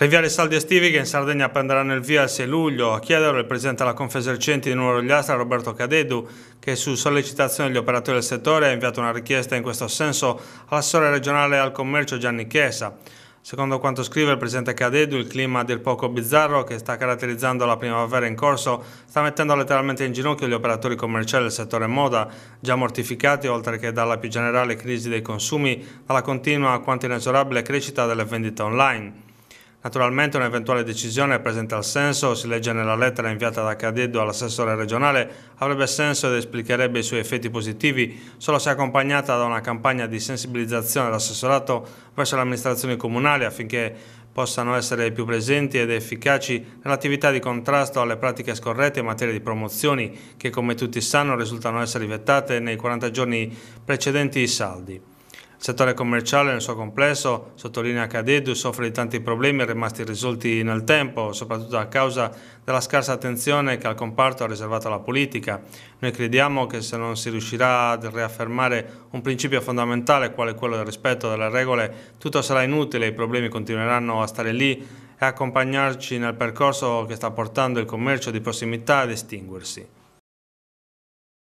Le i saldi estivi che in Sardegna prenderanno il via il 6 luglio. A chiederlo il presidente della Confesercenti di Nuoro Gliastra, Roberto Cadedu, che su sollecitazione degli operatori del settore ha inviato una richiesta in questo senso all'assessore regionale al commercio Gianni Chiesa. Secondo quanto scrive il presidente Cadedu, il clima del poco bizzarro che sta caratterizzando la primavera in corso sta mettendo letteralmente in ginocchio gli operatori commerciali del settore moda, già mortificati oltre che dalla più generale crisi dei consumi, dalla continua quanto inesorabile crescita delle vendite online. Naturalmente un'eventuale decisione presente al senso, si legge nella lettera inviata da Cadeddo all'assessore regionale, avrebbe senso ed esplicherebbe i suoi effetti positivi solo se accompagnata da una campagna di sensibilizzazione dell'assessorato verso le amministrazioni comunali affinché possano essere più presenti ed efficaci nell'attività di contrasto alle pratiche scorrette in materia di promozioni che come tutti sanno risultano essere vietate nei 40 giorni precedenti i saldi. Il settore commerciale nel suo complesso, sottolinea Cadedu, soffre di tanti problemi rimasti risolti nel tempo, soprattutto a causa della scarsa attenzione che al comparto ha riservato la politica. Noi crediamo che se non si riuscirà a riaffermare un principio fondamentale quale quello del rispetto delle regole, tutto sarà inutile, i problemi continueranno a stare lì e accompagnarci nel percorso che sta portando il commercio di prossimità ad estinguersi.